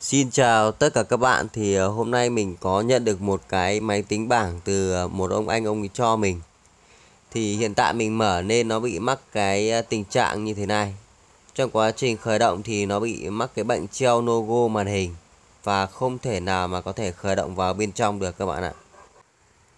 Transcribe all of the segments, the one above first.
Xin chào tất cả các bạn thì ờ, hôm nay mình có nhận được một cái máy tính bảng từ ờ, một ông anh ông ấy cho mình Thì hiện tại mình mở nên nó bị mắc cái ờ, tình trạng như thế này Trong quá trình khởi động thì nó bị mắc cái bệnh treo logo màn hình Và không thể nào mà có thể khởi động vào bên trong được các bạn ạ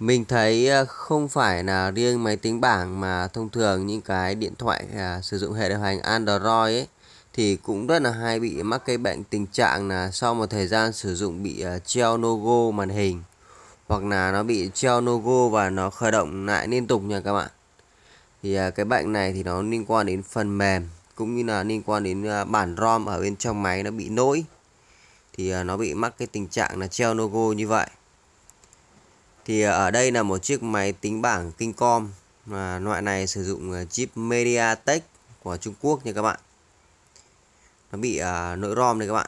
Mình thấy không phải là riêng máy tính bảng mà thông thường những cái điện thoại à, sử dụng hệ điều hành Android ấy thì cũng rất là hay bị mắc cái bệnh tình trạng là sau một thời gian sử dụng bị à, treo logo màn hình hoặc là nó bị treo logo và nó khởi động lại liên tục nha các bạn thì à, cái bệnh này thì nó liên quan đến phần mềm cũng như là liên quan đến à, bản ROM ở bên trong máy nó bị lỗi thì nó bị mắc cái tình trạng là treo logo như vậy thì ở đây là một chiếc máy tính bảng Kincom mà loại này sử dụng chip MediaTek của Trung Quốc nha các bạn nó bị uh, à, lỗi rom này các bạn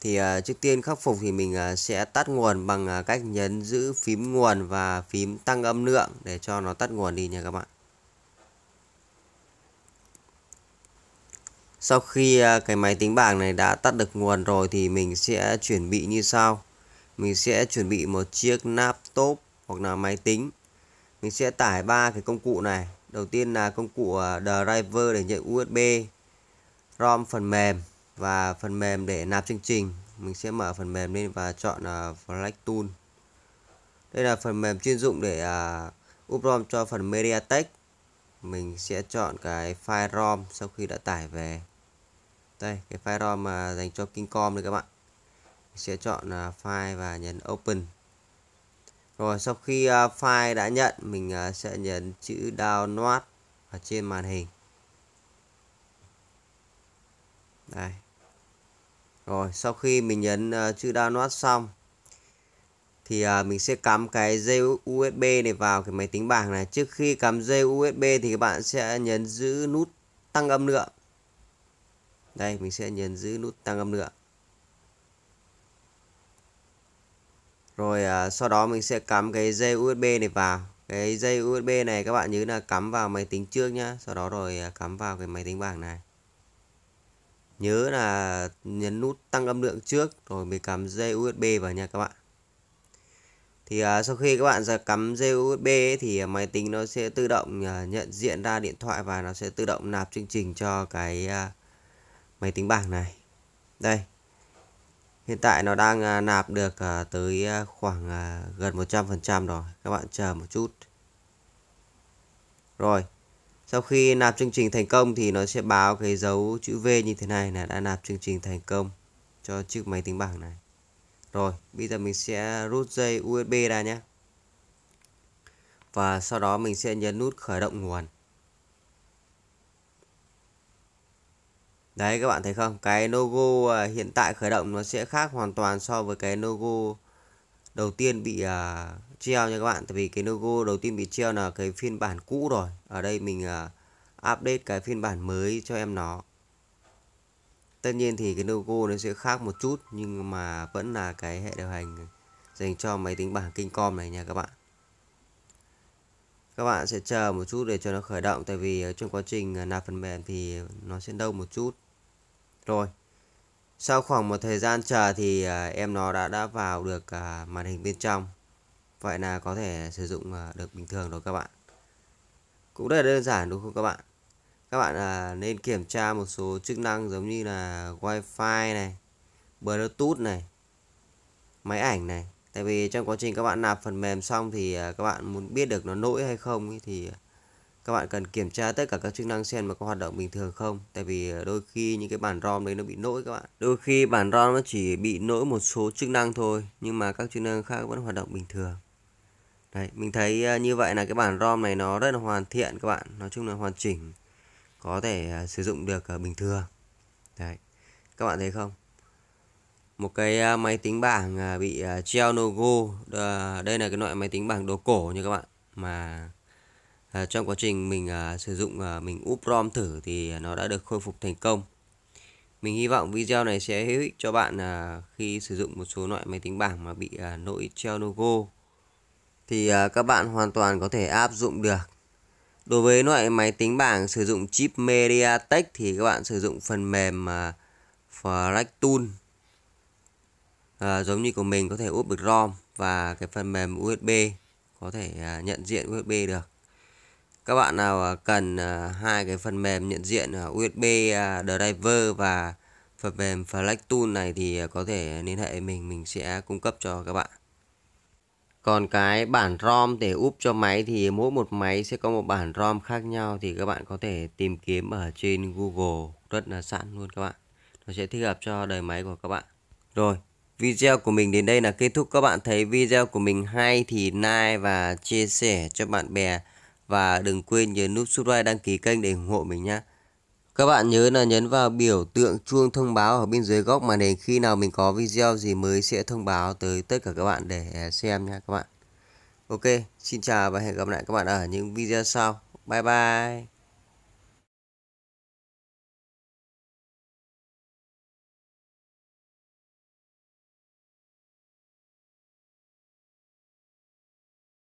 thì uh, trước tiên khắc phục thì mình uh, sẽ tắt nguồn bằng uh, cách nhấn giữ phím nguồn và phím tăng âm lượng để cho nó tắt nguồn đi nha các bạn Sau khi cái máy tính bảng này đã tắt được nguồn rồi thì mình sẽ chuẩn bị như sau. Mình sẽ chuẩn bị một chiếc laptop hoặc là máy tính. Mình sẽ tải ba cái công cụ này. Đầu tiên là công cụ driver để nhận USB, ROM phần mềm và phần mềm để nạp chương trình mình sẽ mở phần mềm lên và chọn uh, Flex Tool đây là phần mềm chuyên dụng để uh, à, up cho phần MediaTek mình sẽ chọn cái file ROM sau khi đã tải về đây cái file ROM mà dành cho Kingcom này các bạn mình sẽ chọn uh, file và nhấn Open rồi sau khi uh, file đã nhận mình uh, sẽ nhấn chữ download ở trên màn hình đây rồi sau khi mình nhấn uh, ờ, chữ download xong thì uh, mình sẽ cắm cái dây USB này vào cái máy tính bảng này trước khi cắm dây USB thì các bạn sẽ nhấn giữ nút tăng âm lượng đây mình sẽ nhấn giữ nút tăng âm lượng rồi à, sau đó mình sẽ cắm cái dây USB này vào cái dây USB này các bạn nhớ là cắm vào máy tính trước nhá sau đó rồi à, cắm vào cái máy tính bảng này Nhớ là nhấn nút tăng âm lượng trước rồi mới cắm dây USB vào nha các bạn. Thì à, sau khi các bạn ra cắm dây USB ấy, thì à, máy tính nó sẽ tự động à, nhận diện ra điện thoại và nó sẽ tự động nạp chương trình cho cái à, máy tính bảng này. Đây. Hiện tại nó đang à, nạp được à, tới à, khoảng à, gần 100% rồi. Các bạn chờ một chút. Rồi, sau khi nạp chương trình thành công thì nó sẽ báo cái dấu chữ V như thế này là đã nạp chương trình thành công cho chiếc máy tính bảng này rồi bây giờ mình sẽ rút dây USB ra nhé và sau đó mình sẽ nhấn nút khởi động nguồn Đấy các bạn thấy không? Cái logo à, hiện tại khởi động nó sẽ khác hoàn toàn so với cái logo đầu tiên bị uh, treo nha các bạn tại vì cái logo đầu tiên bị treo là cái phiên bản cũ rồi ở đây mình uh, update cái phiên bản mới cho em nó tất nhiên thì cái logo nó sẽ khác một chút nhưng mà vẫn là cái hệ điều hành dành cho máy tính bảng kinh com này nha các bạn các bạn sẽ chờ một chút để cho nó khởi động tại vì à, trong quá trình nạp phần mềm thì nó sẽ đông một chút rồi sau khoảng một thời gian chờ thì à, em nó đã đã vào được à, màn hình bên trong. Vậy là có thể sử dụng à, được bình thường rồi các bạn. Cũng rất là đơn giản đúng không các bạn? Các bạn nên kiểm tra một số chức năng giống như là Wi-Fi này, Bluetooth này, máy ảnh này. Tại vì trong quá trình các bạn nạp phần mềm xong thì các bạn muốn biết được nó lỗi hay không thì các bạn cần kiểm tra tất cả các chức năng xem mà có hoạt động bình thường không tại vì ờ, đôi khi những cái bản rom đấy nó bị lỗi các bạn đôi khi bản rom nó chỉ bị lỗi một số chức năng thôi nhưng mà các chức năng khác vẫn hoạt động bình thường đấy mình thấy ờ, như vậy là cái bản rom này nó rất là hoàn thiện các bạn nói chung là hoàn chỉnh có thể ờ, sử dụng được bình thường đấy các bạn thấy không một cái máy tính bảng bị treo logo đây là cái loại máy tính bảng đồ cổ như các bạn mà à, trong quá trình mình à, sử dụng à, mình úp ROM thử thì nó đã được khôi phục thành công mình hy vọng video này sẽ hữu ích cho bạn à, khi sử dụng một số loại máy tính bảng mà bị à, lỗi treo logo thì à, các bạn hoàn toàn có thể áp dụng được đối với loại máy tính bảng sử dụng chip MediaTek thì các bạn sử dụng phần mềm à, Flash Tool à, giống như của mình có thể úp được ROM và cái phần mềm USB có thể à, nhận diện USB được các bạn nào à, cần à, hai cái phần mềm nhận diện à, USB driver và phần mềm Flex Tool này thì có thể liên hệ mình mình sẽ cung cấp cho các bạn còn cái bản ROM để úp cho máy thì mỗi một máy sẽ có một bản ROM khác nhau thì các bạn có thể tìm kiếm ở trên Google rất là sẵn luôn các bạn. Nó sẽ thích hợp cho đời máy của các bạn. Rồi, video của mình đến đây là kết thúc. Các bạn thấy video của mình hay thì like và chia sẻ cho bạn bè. Và đừng quên nhấn nút subscribe đăng ký kênh để ủng hộ mình nhé. Các bạn nhớ là nhấn vào biểu tượng chuông thông báo ở bên dưới góc màn hình khi nào mình có video gì mới sẽ thông báo tới tất cả các bạn để à, xem nha các bạn. Ok, xin chào và hẹn gặp lại các bạn ở những video sau. Bye bye.